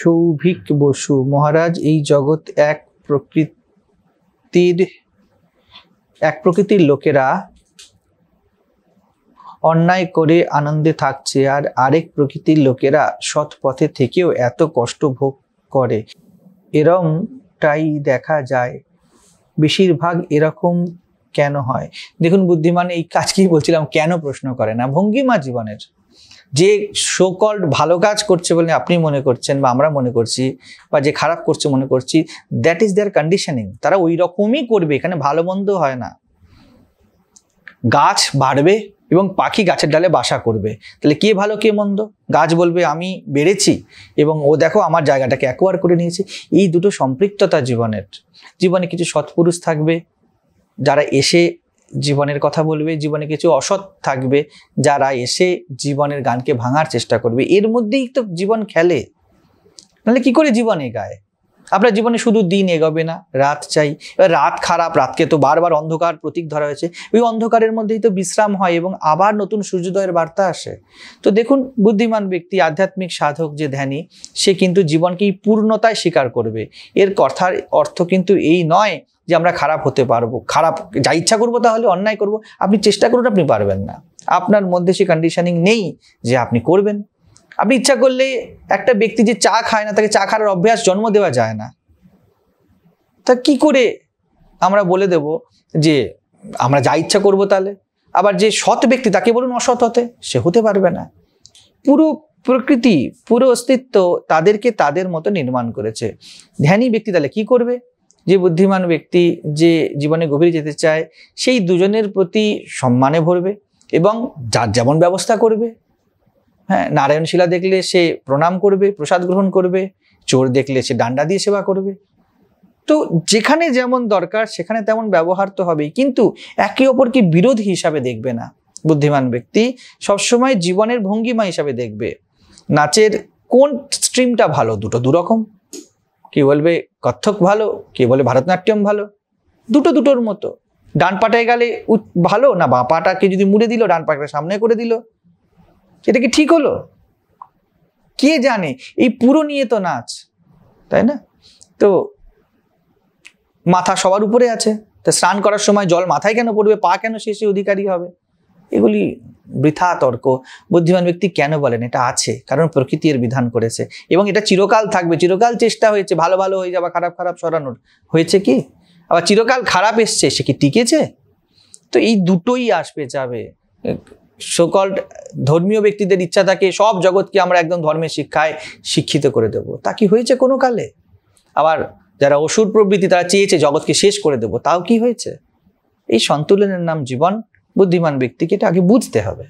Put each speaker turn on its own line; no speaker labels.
সৌভিক বসু মহারাজ এই জগৎ এক প্রকৃতির এক প্রকৃতির লোকেরা অন্যায় করে আনন্দে থাকছে আর আরেক প্রকৃতির লোকেরা সৎ পথে থেকেও এত কষ্ট ভোগ করে এরমটাই দেখা যায় বেশিরভাগ এরকম কেন হয় দেখুন বুদ্ধিমান এই কাজকেই বলছিলাম কেন প্রশ্ন করে না ভঙ্গিমা জীবনের যে সোকল্ড ভালো কাজ করছে বলে আপনি মনে করছেন বা আমরা মনে করছি বা যে খারাপ করছে মনে করছি দ্যাট ইজ দেয়ার কন্ডিশনিং তারা ওই রকমই করবে এখানে ভালো মন্দ হয় না গাছ বাড়বে এবং পাখি গাছের ডালে বাসা করবে তাহলে কে ভালো কে মন্দ গাছ বলবে আমি বেড়েছি এবং ও দেখো আমার জায়গাটাকে অ্যাকোয়ার করে নিয়েছে এই দুটো সম্পৃক্ততা জীবনের জীবনে কিছু সৎপুরুষ থাকবে যারা এসে জীবনের কথা বলবে জীবনে কিছু অসৎ থাকবে যারা এসে জীবনের গানকে ভাঙার চেষ্টা করবে এর মধ্যেই তো জীবন খেলে নাহলে কি করে জীবনে গায় আপনার জীবনে শুধু দিন এগোবে না রাত চাই এবার রাত খারাপ রাতকে তো বারবার অন্ধকার প্রতীক ধরা হয়েছে ওই অন্ধকারের মধ্যেই তো বিশ্রাম হয় এবং আবার নতুন সূর্যোদয়ের বার্তা আসে তো দেখুন বুদ্ধিমান ব্যক্তি আধ্যাত্মিক সাধক যে ধ্যানী সে কিন্তু জীবনকেই পূর্ণতায় স্বীকার করবে এর কথার অর্থ কিন্তু এই নয় যে আমরা খারাপ হতে পারবো খারাপ যা ইচ্ছা করবো তাহলে অন্যায় করব আপনি চেষ্টা করুন আপনি পারবেন না আপনার মধ্যে সে কন্ডিশনিং নেই যে আপনি করবেন আপনি ইচ্ছা করলে একটা ব্যক্তি যে চা খায় না তাকে চা খাওয়ার অভ্যাস জন্ম দেওয়া যায় না তা কি করে আমরা বলে দেব যে আমরা যা ইচ্ছা করব তাহলে আবার যে সৎ ব্যক্তি তাকে বলুন অসৎ হতে সে হতে পারবে না পুরো প্রকৃতি পুরো অস্তিত্ব তাদেরকে তাদের মতো নির্মাণ করেছে ধ্যানী ব্যক্তি তাহলে কি করবে যে বুদ্ধিমান ব্যক্তি যে জীবনে গভীরে যেতে চায় সেই দুজনের প্রতি সম্মানে ভরবে এবং যার যেমন ব্যবস্থা করবে হ্যাঁ নারায়ণশিলা দেখলে সে প্রণাম করবে প্রসাদ গ্রহণ করবে চোর দেখলে সে ডান্ডা দিয়ে সেবা করবে তো যেখানে যেমন দরকার সেখানে তেমন ব্যবহার তো হবেই কিন্তু একে অপরকে বিরোধী হিসাবে দেখবে না বুদ্ধিমান ব্যক্তি সবসময় জীবনের ভঙ্গিমা হিসাবে দেখবে নাচের কোন স্ট্রিমটা ভালো দুটো দুরকম কে বলবে কত্থক ভালো কে বলে ভারতনাট্যম ভালো দুটো দুটোর মতো ডান পাটায় গেলে ভালো না বাঁ পাটাকে যদি মুড়ে দিল ডান পাটাকে সামনে করে দিল এটা কি ঠিক হলো কে জানে এই পুরো নিয়ে তো নাচ তাই না তো মাথা সবার উপরে আছে তো স্নান করার সময় জল মাথায় কেন পড়বে পা কেন শেষে অধিকারী হবে এগুলি বৃথা তর্ক বুদ্ধিমান ব্যক্তি কেন বলেন এটা আছে কারণ প্রকৃতি এর বিধান করেছে এবং এটা চিরকাল থাকবে চিরকাল চেষ্টা হয়েছে ভালো ভালো হয়ে যাওয়া খারাপ খারাপ সরানোর হয়েছে কি আবার চিরকাল খারাপ এসছে সে কি টিকেছে তো এই দুটোই আসবে যাবে সকল্ড ধর্মীয় ব্যক্তিদের ইচ্ছা থাকে সব জগৎকে আমরা একদম ধর্মের শিক্ষায় শিক্ষিত করে দেব তা কি হয়েছে কোনো কালে আবার যারা অসুর প্রবৃত্তি তারা চেয়েছে জগৎকে শেষ করে দেব তাও কি হয়েছে এই সন্তুলনের নাম জীবন বুদ্ধিমান ব্যক্তিকে এটা আগে বুঝতে হবে